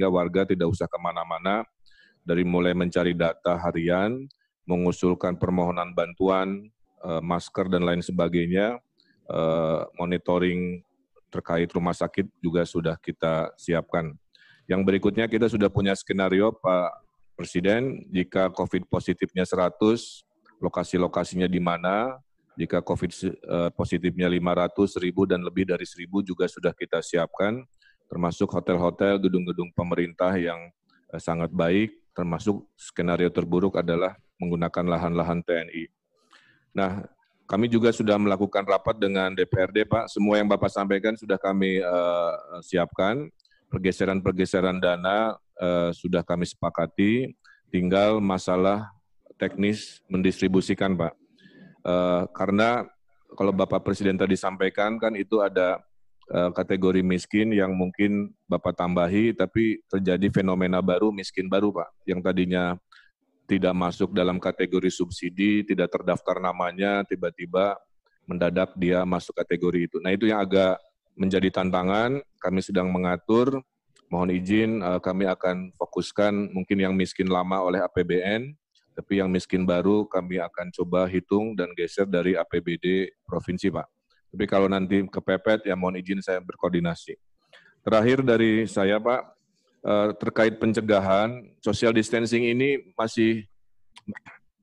sehingga warga tidak usah kemana-mana dari mulai mencari data harian, mengusulkan permohonan bantuan, eh, masker dan lain sebagainya, eh, monitoring terkait rumah sakit juga sudah kita siapkan. Yang berikutnya kita sudah punya skenario Pak Presiden, jika COVID positifnya 100, lokasi-lokasinya di mana, jika COVID eh, positifnya 500, 1000, dan lebih dari 1000 juga sudah kita siapkan termasuk hotel-hotel, gedung-gedung pemerintah yang eh, sangat baik, termasuk skenario terburuk adalah menggunakan lahan-lahan TNI. Nah, kami juga sudah melakukan rapat dengan DPRD, Pak. Semua yang Bapak sampaikan sudah kami uh, siapkan. Pergeseran-pergeseran dana uh, sudah kami sepakati. Tinggal masalah teknis mendistribusikan, Pak. Uh, karena kalau Bapak Presiden tadi sampaikan kan itu ada Eh, kategori miskin yang mungkin Bapak tambahi, tapi terjadi fenomena baru miskin baru, Pak, yang tadinya tidak masuk dalam kategori subsidi, tidak terdaftar namanya, tiba-tiba mendadak dia masuk kategori itu. Nah, itu yang agak menjadi tantangan. Kami sedang mengatur, mohon izin, eh, kami akan fokuskan mungkin yang miskin lama oleh APBN, tapi yang miskin baru kami akan coba hitung dan geser dari APBD provinsi, Pak. Tapi kalau nanti kepepet, ya mohon izin saya berkoordinasi. Terakhir dari saya, Pak, eh, terkait pencegahan, social distancing ini masih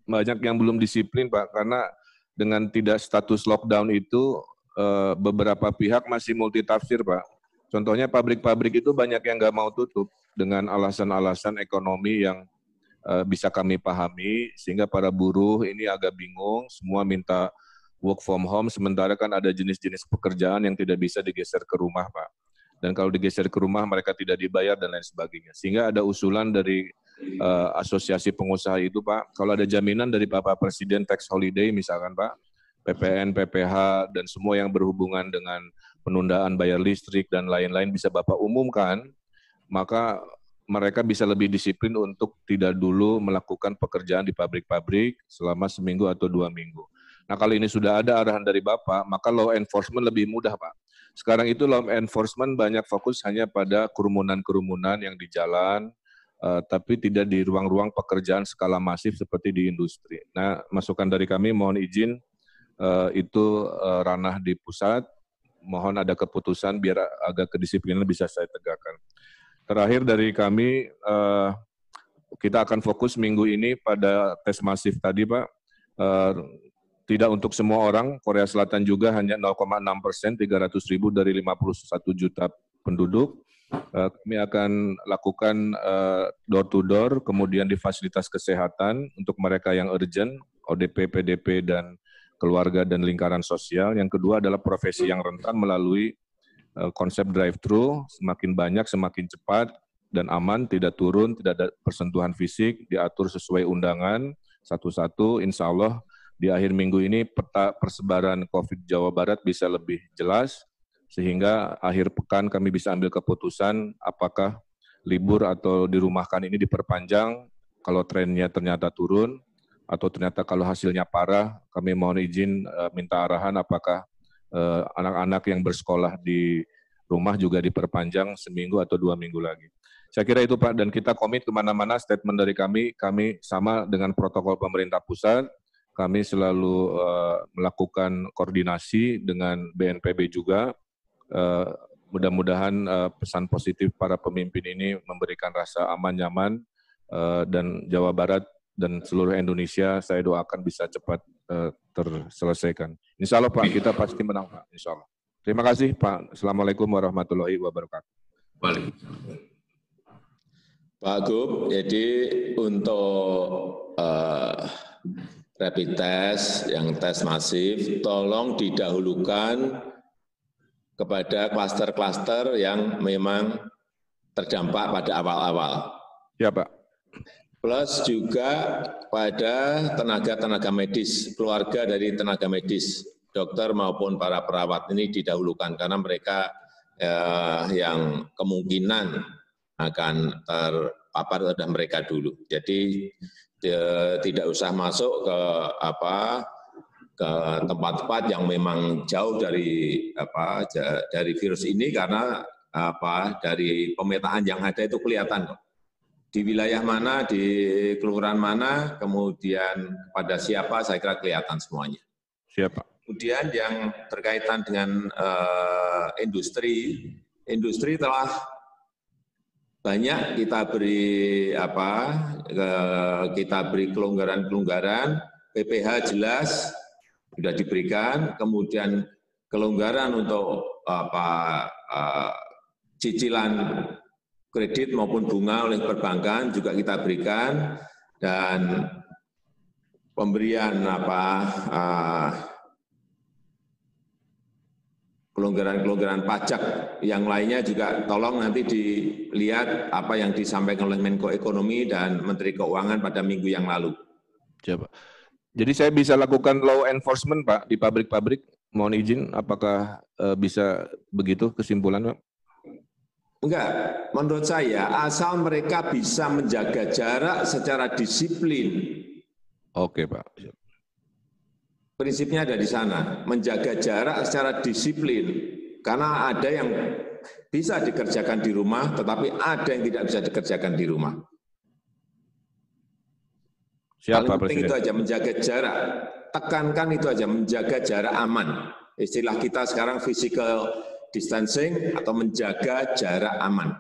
banyak yang belum disiplin, Pak, karena dengan tidak status lockdown itu eh, beberapa pihak masih multitafsir, Pak. Contohnya pabrik-pabrik itu banyak yang nggak mau tutup dengan alasan-alasan ekonomi yang eh, bisa kami pahami, sehingga para buruh ini agak bingung, semua minta work from home, sementara kan ada jenis-jenis pekerjaan yang tidak bisa digeser ke rumah, Pak. Dan kalau digeser ke rumah, mereka tidak dibayar dan lain sebagainya. Sehingga ada usulan dari uh, asosiasi pengusaha itu, Pak. Kalau ada jaminan dari Bapak Presiden tax holiday misalkan, Pak, PPN, PPH, dan semua yang berhubungan dengan penundaan bayar listrik dan lain-lain bisa Bapak umumkan, maka mereka bisa lebih disiplin untuk tidak dulu melakukan pekerjaan di pabrik-pabrik selama seminggu atau dua minggu. Nah kalau ini sudah ada arahan dari Bapak, maka law enforcement lebih mudah Pak. Sekarang itu law enforcement banyak fokus hanya pada kerumunan-kerumunan yang di jalan, uh, tapi tidak di ruang-ruang pekerjaan skala masif seperti di industri. Nah, masukan dari kami mohon izin uh, itu uh, ranah di pusat, mohon ada keputusan biar agak kedisiplinan bisa saya tegakkan. Terakhir dari kami, kita akan fokus minggu ini pada tes masif tadi Pak. Tidak untuk semua orang, Korea Selatan juga hanya 0,6 persen, 300 ribu dari 51 juta penduduk. Eh, kami akan lakukan door to door, kemudian di fasilitas kesehatan untuk mereka yang urgent, ODP, PDP, dan keluarga dan lingkaran sosial. Yang kedua adalah profesi yang rentan melalui eh, konsep drive-thru, semakin banyak, semakin cepat, dan aman, tidak turun, tidak ada persentuhan fisik, diatur sesuai undangan, satu-satu, insya Allah di akhir minggu ini peta persebaran COVID Jawa Barat bisa lebih jelas, sehingga akhir pekan kami bisa ambil keputusan apakah libur atau dirumahkan ini diperpanjang, kalau trennya ternyata turun, atau ternyata kalau hasilnya parah, kami mohon izin eh, minta arahan apakah eh, anak-anak yang bersekolah di rumah juga diperpanjang seminggu atau dua minggu lagi. Saya kira itu Pak, dan kita komit kemana-mana statement dari kami, kami sama dengan protokol pemerintah pusat, kami selalu eh, melakukan koordinasi dengan BNPB juga. Eh, mudah-mudahan eh, pesan positif para pemimpin ini memberikan rasa aman nyaman dan Jawa Barat dan seluruh Indonesia saya doakan bisa cepat terselesaikan. Insya Allah Pak, kita pasti menang Pak, insya Allah. Terima kasih Pak. Assalamualaikum warahmatullahi wabarakatuh. Balik. Pak Gub, jadi untuk uh, rapid test, yang tes masif, tolong didahulukan kepada klaster-klaster yang memang terdampak pada awal-awal. Ya, Pak. Plus juga pada tenaga-tenaga medis, keluarga dari tenaga medis, dokter maupun para perawat ini didahulukan karena mereka eh, yang kemungkinan akan ter terpapar terhadap mereka dulu. Jadi ya, tidak usah masuk ke apa ke tempat-tempat yang memang jauh dari apa dari virus ini karena apa dari pemetaan yang ada itu kelihatan Di wilayah mana, di kelurahan mana, kemudian pada siapa saya kira kelihatan semuanya. Siapa? Kemudian yang berkaitan dengan uh, industri, industri telah banyak kita beri apa kita beri kelonggaran-kelonggaran PPH jelas sudah diberikan kemudian kelonggaran untuk apa cicilan kredit maupun bunga oleh perbankan juga kita berikan dan pemberian apa uh, kelonggaran-kelonggaran pajak yang lainnya juga tolong nanti dilihat apa yang disampaikan oleh Menko Ekonomi dan Menteri Keuangan pada minggu yang lalu. Coba. Iya, Jadi saya bisa lakukan law enforcement Pak di pabrik-pabrik. Mohon izin, apakah eh, bisa begitu kesimpulan Pak? Enggak, menurut saya asal mereka bisa menjaga jarak secara disiplin. Oke Pak prinsipnya ada di sana, menjaga jarak secara disiplin. Karena ada yang bisa dikerjakan di rumah, tetapi ada yang tidak bisa dikerjakan di rumah. Siapa Paling penting itu aja menjaga jarak. Tekankan itu aja menjaga jarak aman. Istilah kita sekarang physical distancing atau menjaga jarak aman.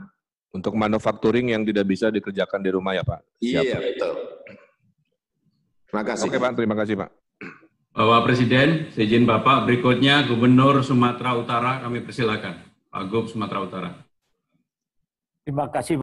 Untuk manufacturing yang tidak bisa dikerjakan di rumah ya Pak? Siapa? iya, betul. Terima kasih. Oke Pak, terima kasih Pak. Bapak Presiden, izin Bapak, berikutnya Gubernur Sumatera Utara kami persilakan. Pak Gub Sumatera Utara. Terima kasih.